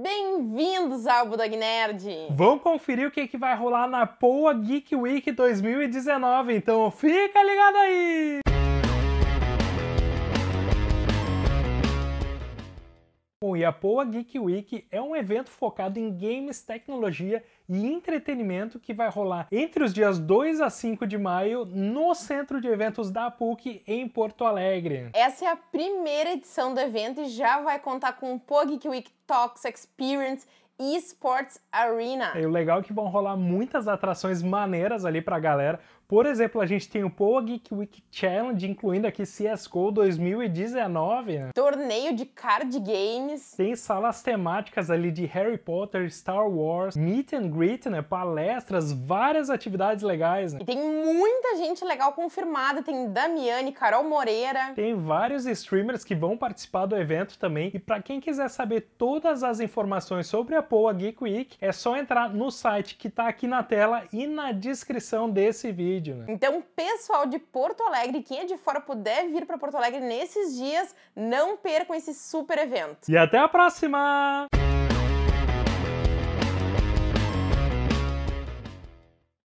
Bem-vindos ao Budog Nerd! Vamos conferir o que, é que vai rolar na Poa Geek Week 2019, então fica ligado aí! a Poa Geek Week é um evento focado em games, tecnologia e entretenimento que vai rolar entre os dias 2 a 5 de maio no Centro de Eventos da PUC em Porto Alegre. Essa é a primeira edição do evento e já vai contar com o Pog Geek Week Talks Experience Esports Arena. É o legal é que vão rolar muitas atrações maneiras ali pra galera. Por exemplo, a gente tem o Poa Geek Week Challenge, incluindo aqui CSGO 2019. Né? Torneio de card games. Tem salas temáticas ali de Harry Potter, Star Wars, meet and greet, né? Palestras, várias atividades legais. Né? E tem muita gente legal confirmada. Tem Damiane, Carol Moreira. Tem vários streamers que vão participar do evento também. E para quem quiser saber todas as informações sobre a Poa Geek Week, é só entrar no site que está aqui na tela e na descrição desse vídeo. Né? Então, pessoal de Porto Alegre, quem é de fora puder vir para Porto Alegre nesses dias, não percam esse super evento. E até a próxima!